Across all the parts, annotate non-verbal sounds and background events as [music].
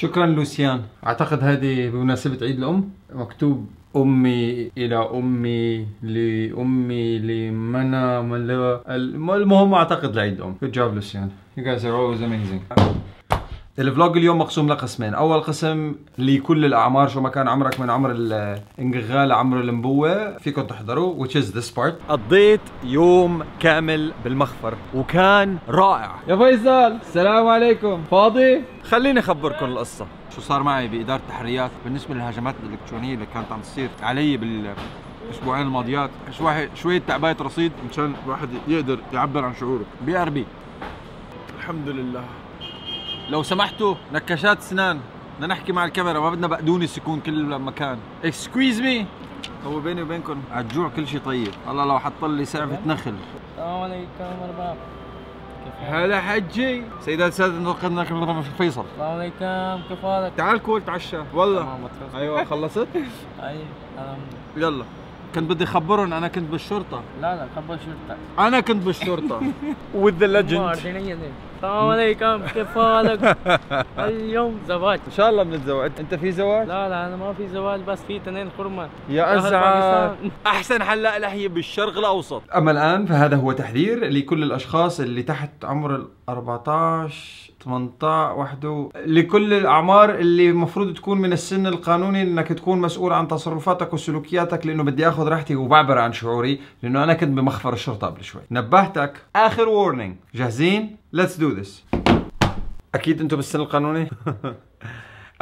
شكرا لوسيان اعتقد هذه بمناسبه عيد الام مكتوب امي الى امي لامي لمنى من المهم اعتقد لعيد الام جود job لوسيان you guys are always amazing الفلوج اليوم مقسوم لقسمين اول قسم لكل الاعمار شو ما كان عمرك من عمر الانغغاء لعمر الانبوه فيكم تحضروا which is this part قضيت يوم كامل بالمخفر وكان رائع يا فيصل السلام عليكم فاضي خليني اخبركم القصه شو صار معي باداره التحريات بالنسبه للهجمات الالكترونيه اللي كانت عم تصير علي بال الاسبوعين الماضيات شوي شويه تعبايه رصيد مشان الواحد يقدر يعبر عن شعوره بي ار بي الحمد لله لو سمحتوا نكشات اسنان بدنا نحكي مع الكاميرا ما بدنا بقدونس يكون كل مكان اكسكيوز مي هو بيني وبينكم عالجوع كل شيء طيب الله لو حط لي سعفه إيه. نخل السلام عليكم ورحمة هلا حجي سيدات سادة نتقدم لكم فيصل السلام عليكم كيف حالك؟ تعال كول تعشى والله ايوه خلصت؟ [laughs] ايوه يلا كنت بدي اخبرهم انا كنت بالشرطه لا لا خبر شرطه انا كنت بالشرطه وذ ذا ليجند السلام عليكم كيف حالك؟ [laughs] اليوم زواج ان شاء الله بنتزوج، انت في زواج؟ لا لا انا ما في زواج بس في تنين خرمه يا ازعل احسن حلاق لحيه بالشرق الاوسط اما الان فهذا هو تحذير لكل الاشخاص اللي تحت عمر ال 14 18 وحده لكل الاعمار اللي المفروض تكون من السن القانوني انك تكون مسؤول عن تصرفاتك وسلوكياتك لانه بدي اخذ راحتي وبعبر عن شعوري لانه انا كنت بمخفر الشرطه قبل شوي نبهتك اخر وورنينج جاهزين ليتس دو ذس اكيد انتم بالسن القانوني [laughs]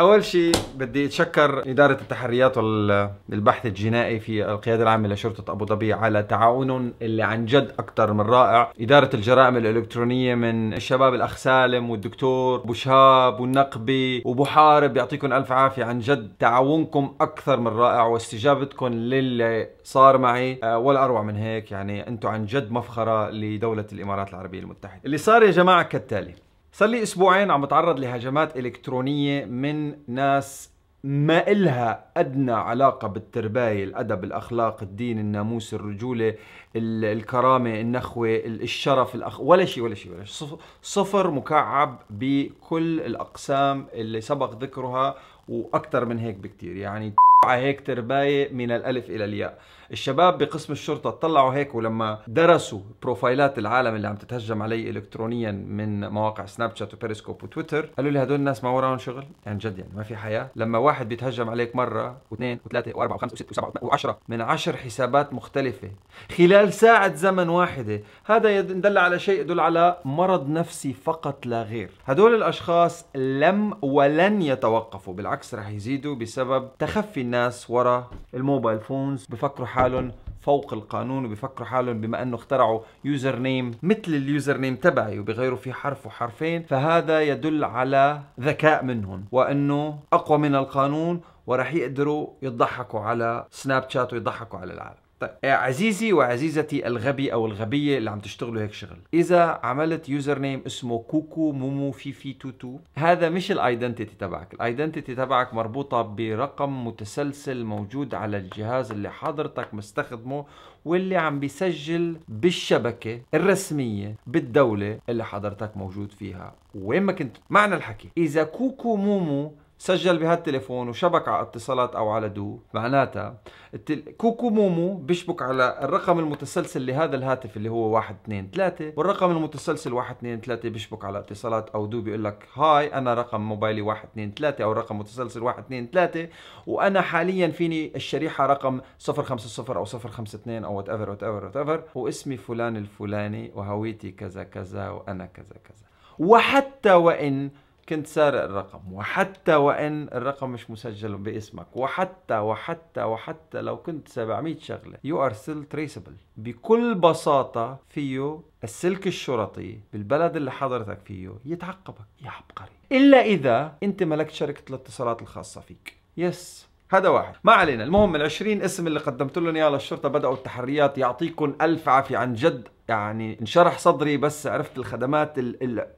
اول شيء بدي اتشكر اداره التحريات والبحث الجنائي في القياده العامه لشرطه ابو ظبي على تعاونهم اللي عن جد اكثر من رائع اداره الجرائم الالكترونيه من الشباب الاخ سالم والدكتور ابو شهاب والنقبي حارب يعطيكم الف عافيه عن جد تعاونكم اكثر من رائع واستجابتكم للي صار معي آه، ولا اروع من هيك يعني انتم عن جد مفخره لدوله الامارات العربيه المتحده اللي صار يا جماعه كالتالي صار لي اسبوعين عم بتعرض لهجمات الكترونيه من ناس ما إلها أدنى علاقة بالترباية الأدب الأخلاق الدين الناموس الرجولة الكرامة النخوة الشرف الأخ... ولا شيء ولا شيء ولا شيء صفر مكعب بكل الأقسام اللي سبق ذكرها وأكثر من هيك بكتير يعني هيك ترباية من الألف إلى الياء الشباب بقسم الشرطه طلعوا هيك ولما درسوا بروفايلات العالم اللي عم تتهجم علي الكترونيا من مواقع سناب شات وبيريسكوب وتويتر قالوا لي هدول الناس ما وراهم شغل يعني جد يعني ما في حياه لما واحد بيتهجم عليك مره واثنين وثلاثه واربعه وخمسه وسته وسبعه وعشره من عشر حسابات مختلفه خلال ساعه زمن واحده هذا يدل على شيء يدل على مرض نفسي فقط لا غير هدول الاشخاص لم ولن يتوقفوا بالعكس رح يزيدوا بسبب تخفي الناس وراء الموبايل فونز بفكروا حالهم فوق القانون وبيفكروا حالهم بما انه اخترعوا يوزر نيم مثل اليوزر نيم تبعي وبيغيروا فيه حرف وحرفين فهذا يدل على ذكاء منهم وانه اقوى من القانون ورح يقدروا يضحكوا على سناب شات ويضحكوا على العالم طيب عزيزي وعزيزتي الغبي او الغبيه اللي عم تشتغلوا هيك شغل اذا عملت يوزر نيم اسمه كوكو مومو فيفي توتو هذا مش الايدنتيتي تبعك الايدنتيتي تبعك مربوطه برقم متسلسل موجود على الجهاز اللي حضرتك مستخدمه واللي عم بيسجل بالشبكه الرسميه بالدوله اللي حضرتك موجود فيها وين ما كنت معنى الحكي اذا كوكو مومو سجل بهالتليفون وشبك على اتصالات او على دو معناتها التل... كوكو مومو بيشبك على الرقم المتسلسل لهذا الهاتف اللي هو 1 2 3 والرقم المتسلسل 1 2 3 بيشبك على اتصالات او دو بيقول لك هاي انا رقم موبايلي 1 2 3 او رقم متسلسل 1 2 3 وانا حاليا فيني الشريحه رقم 050 او 052 او وات ايفر وات ايفر وات ايفر واسمي فلان الفلاني وهويتي كذا كذا وانا كذا كذا وحتى وان كنت سارق الرقم وحتى وإن الرقم مش مسجل باسمك وحتى وحتى وحتى لو كنت 700 شغلة يو ار ستيل تريسبل بكل بساطة فيه السلك الشرطي بالبلد اللي حضرتك فيه يتعقبك يا عبقري إلا إذا أنت ملكت شركة الاتصالات الخاصة فيك يس هذا واحد ما علينا المهم ال20 اسم اللي قدمت لهم اياه للشرطه بداوا التحريات يعطيكم الف عافيه عن جد يعني انشرح صدري بس عرفت الخدمات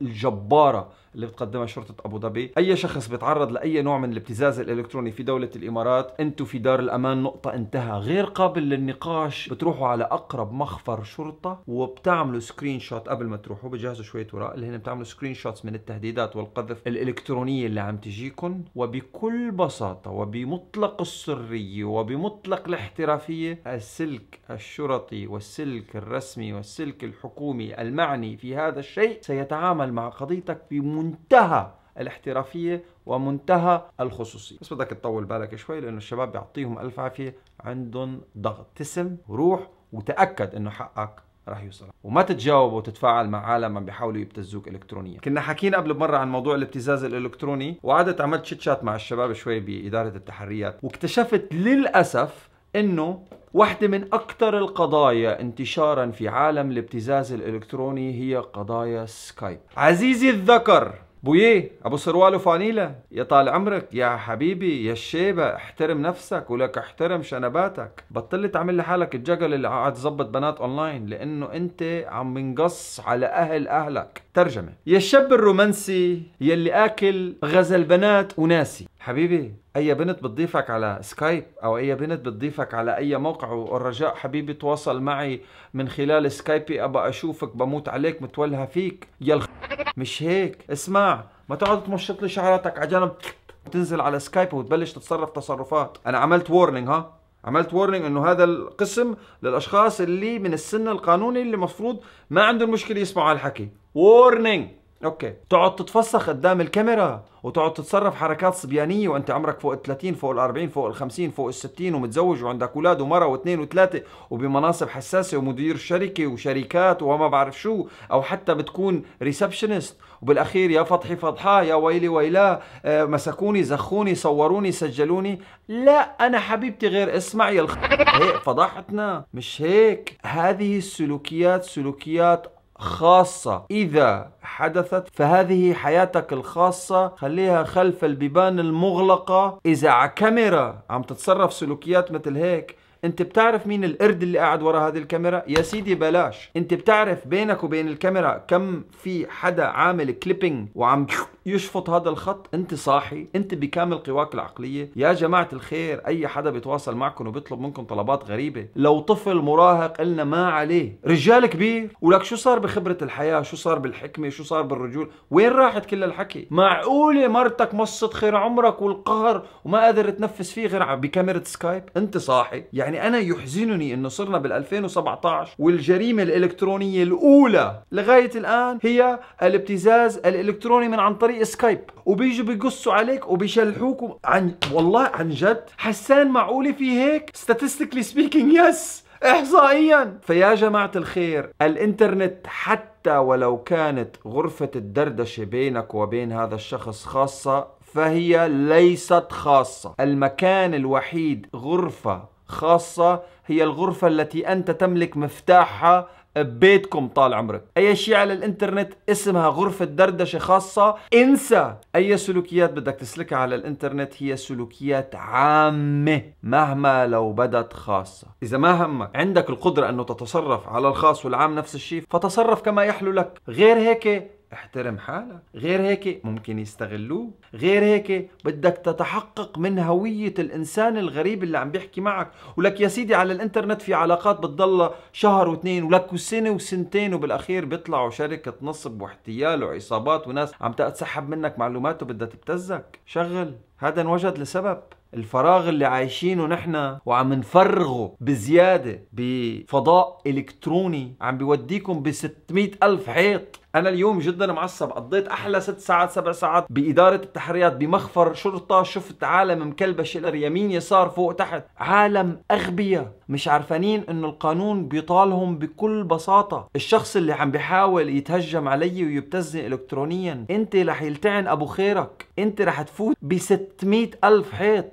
الجباره اللي بتقدمها شرطه ابو ظبي، اي شخص بيتعرض لاي نوع من الابتزاز الالكتروني في دوله الامارات، انتم في دار الامان نقطه انتهى غير قابل للنقاش، بتروحوا على اقرب مخفر شرطه وبتعملوا سكرين شوت قبل ما تروحوا بجهزوا شويه وراء اللي هن بتعملوا سكرين شوتس من التهديدات والقذف الالكترونيه اللي عم تجيكم وبكل بساطه وبمطلق السريه وبمطلق الاحترافيه السلك الشرطي والسلك الرسمي والسلك السلك الحكومي المعني في هذا الشيء سيتعامل مع قضيتك بمنتهى الاحترافيه ومنتهى الخصوصيه بس بدك تطول بالك شوي لانه الشباب بيعطيهم الف عافيه عندهم ضغط تسم روح وتاكد انه حقك رح يوصل وما تتجاوب وتتفاعل مع عالم عم بيحاولوا يبتزوك الكترونيا كنا حكينا قبل بمره عن موضوع الابتزاز الالكتروني وقعدت عملت شيت شات مع الشباب شوي باداره التحريات واكتشفت للاسف انه واحدة من أكثر القضايا انتشارا في عالم الابتزاز الإلكتروني هي قضايا سكايب عزيزي الذكر بويه ابو سروال وفانيلا يا طال عمرك يا حبيبي يا الشيبه احترم نفسك ولك احترم شنباتك بطل تعمل لحالك الجقل اللي قاعد تظبط بنات اونلاين لانه انت عم بنقص على اهل اهلك ترجمه يا الشاب الرومانسي يلي اكل غزل بنات وناسي حبيبي اي بنت بتضيفك على سكايب او اي بنت بتضيفك على اي موقع والرجاء حبيبي تواصل معي من خلال سكايبي ابى اشوفك بموت عليك متولها فيك يا الخ... مش هيك اسمع ما تقعد تمشط لي شعراتك على جنب تنزل على سكايب وتبلش تتصرف تصرفات انا عملت وورنينج ها عملت وورنينج انه هذا القسم للاشخاص اللي من السن القانوني اللي مفروض ما عندهم مشكله يسمعوا هالحكي وورنينج اوكي تقعد تتفسخ قدام الكاميرا وتقعد تتصرف حركات صبيانيه وانت عمرك فوق ال 30 فوق ال 40 فوق ال 50 فوق ال 60 ومتزوج وعندك اولاد ومره واثنين وثلاثه وبمناصب حساسه ومدير شركه وشركات وما بعرف شو او حتى بتكون ريسبشنست وبالاخير يا فضحي فضحاه يا ويلي ويلاه آه، مسكوني زخوني صوروني سجلوني لا انا حبيبتي غير اسمعي الخ... هيك فضحتنا مش هيك هذه السلوكيات سلوكيات خاصة إذا حدثت فهذه حياتك الخاصة خليها خلف البيبان المغلقة إذا على كاميرا عم تتصرف سلوكيات مثل هيك انت بتعرف مين القرد اللي قاعد ورا هذه الكاميرا يا سيدي بلاش انت بتعرف بينك وبين الكاميرا كم في حدا عامل كليبنج وعم يشفط هذا الخط انت صاحي انت بكامل قواك العقليه يا جماعه الخير اي حدا بيتواصل معكم وبيطلب منكم طلبات غريبه لو طفل مراهق قلنا ما عليه رجال كبير ولك شو صار بخبره الحياه شو صار بالحكمه شو صار بالرجول وين راحت كل الحكي معقوله مرتك مصت خير عمرك والقهر وما قادر تنفس فيه غير بكاميرا سكايب انت صاحي يعني يعني انا يحزنني انه صرنا بال 2017 والجريمه الالكترونيه الاولى لغايه الان هي الابتزاز الالكتروني من عن طريق سكايب وبيجوا بيقصوا عليك وبيشلحوك عن والله عن جد حسان معقوله في هيك statistically speaking yes. احصائيا فيا جماعه الخير الانترنت حتى ولو كانت غرفه الدردشه بينك وبين هذا الشخص خاصه فهي ليست خاصه المكان الوحيد غرفه خاصة هي الغرفة التي أنت تملك مفتاحها ببيتكم طال عمرك اي شيء على الانترنت اسمها غرفة دردشة خاصة انسى اي سلوكيات بدك تسلكها على الانترنت هي سلوكيات عامة مهما لو بدت خاصة اذا ما همك عندك القدرة انه تتصرف على الخاص والعام نفس الشيء فتصرف كما يحلو لك غير هيك احترم حالك غير هيك ممكن يستغلوه غير هيك بدك تتحقق من هوية الإنسان الغريب اللي عم بيحكي معك ولك يا سيدي على الإنترنت في علاقات بتضل شهر واثنين ولك سنة وسنتين وبالأخير بيطلعوا شركة نصب واحتيال وعصابات وناس عم تتسحب منك معلومات وبدها تبتزك شغل هذا انوجد لسبب الفراغ اللي عايشينه نحن وعم نفرغه بزيادة بفضاء إلكتروني عم بيوديكم ب 600 ألف حيط انا اليوم جدا معصب قضيت احلى ست ساعات سبع ساعات باداره التحريات بمخفر شرطه شفت عالم مكلبش يمين يسار فوق تحت عالم اغبياء مش عارفانين انه القانون بيطالهم بكل بساطه الشخص اللي عم بيحاول يتهجم علي ويبتزني الكترونيا انت رح يلتعن ابو خيرك انت رح تفوت ب 600 الف حيط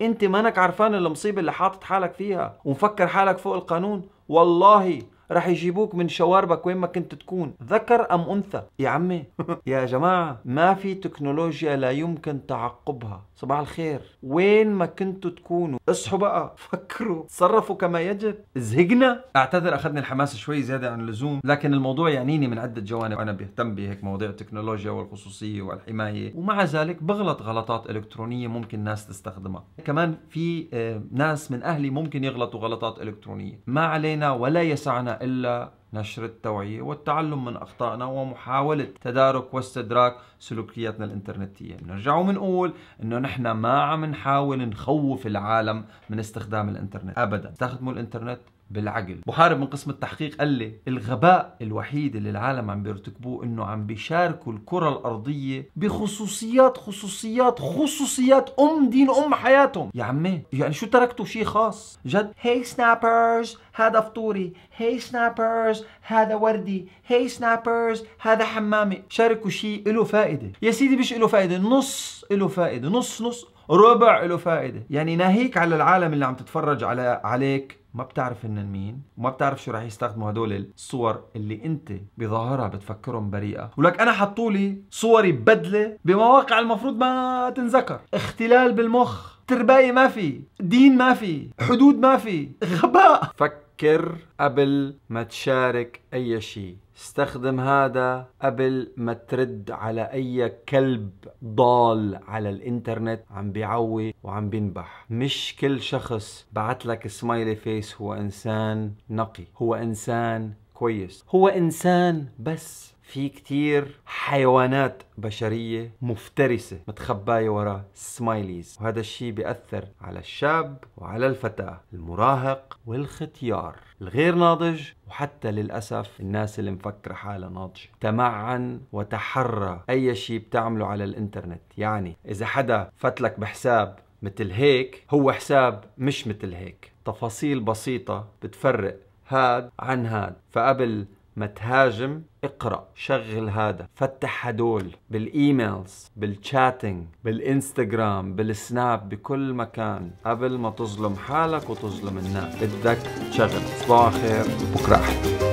انت مانك عرفان المصيبه اللي حاطط حالك فيها ومفكر حالك فوق القانون والله رح يجيبوك من شواربك وين ما كنت تكون ذكر أم أنثى يا عمي [laughs] يا جماعة ما في تكنولوجيا لا يمكن تعقبها صباح الخير وين ما كنتوا تكونوا اصحوا بقى فكروا تصرفوا كما يجب زهقنا اعتذر اخذني الحماس شوي زياده عن اللزوم لكن الموضوع يعنيني من عده جوانب انا بهتم بهيك مواضيع التكنولوجيا والخصوصيه والحمايه ومع ذلك بغلط غلطات الكترونيه ممكن ناس تستخدمها كمان في آه، ناس من اهلي ممكن يغلطوا غلطات الكترونيه ما علينا ولا يسعنا الا نشر التوعية والتعلم من أخطائنا ومحاولة تدارك واستدراك سلوكياتنا الإنترنتية بنرجع ومنقول إنه نحن ما عم نحاول نخوف العالم من استخدام الإنترنت أبدا استخدموا الإنترنت بالعقل محارب من قسم التحقيق قال لي الغباء الوحيد اللي العالم عم بيرتكبوه انه عم بيشاركوا الكرة الارضية بخصوصيات خصوصيات خصوصيات ام دين ام حياتهم يا عمي يعني شو تركتوا شيء خاص جد هي سنابرز هذا فطوري هي سنابرز هذا وردي هي سنابرز هذا حمامي شاركوا شيء له فائدة يا سيدي مش له فائدة نص له فائدة نص نص ربع له فائدة يعني ناهيك على العالم اللي عم تتفرج على عليك ما بتعرف هن مين وما بتعرف شو رح يستخدموا هدول الصور اللي انت بظاهرها بتفكرهم بريئه ولك انا حطولي صوري ببدله بمواقع المفروض ما تنذكر اختلال بالمخ ترباية ما في دين ما في حدود ما في غباء فك فكر قبل ما تشارك أي شيء استخدم هذا قبل ما ترد على أي كلب ضال على الإنترنت عم بيعوي وعم بينبح مش كل شخص بعت لك سمايلي فيس هو إنسان نقي هو إنسان كويس هو إنسان بس في كتير حيوانات بشرية مفترسة متخباية وراء سمايليز وهذا الشيء بيأثر على الشاب وعلى الفتاة المراهق والختيار الغير ناضج وحتى للأسف الناس اللي مفكرة حالها ناضجة تمعن وتحرى أي شيء بتعمله على الإنترنت يعني إذا حدا فتلك بحساب مثل هيك هو حساب مش مثل هيك تفاصيل بسيطة بتفرق هاد عن هاد فقبل ما تهاجم اقرا شغل هذا فتح هدول بالايميلز بالشاتنج بالانستغرام بالسناب بكل مكان قبل ما تظلم حالك وتظلم الناس بدك تشغل صباح خير بكره احلى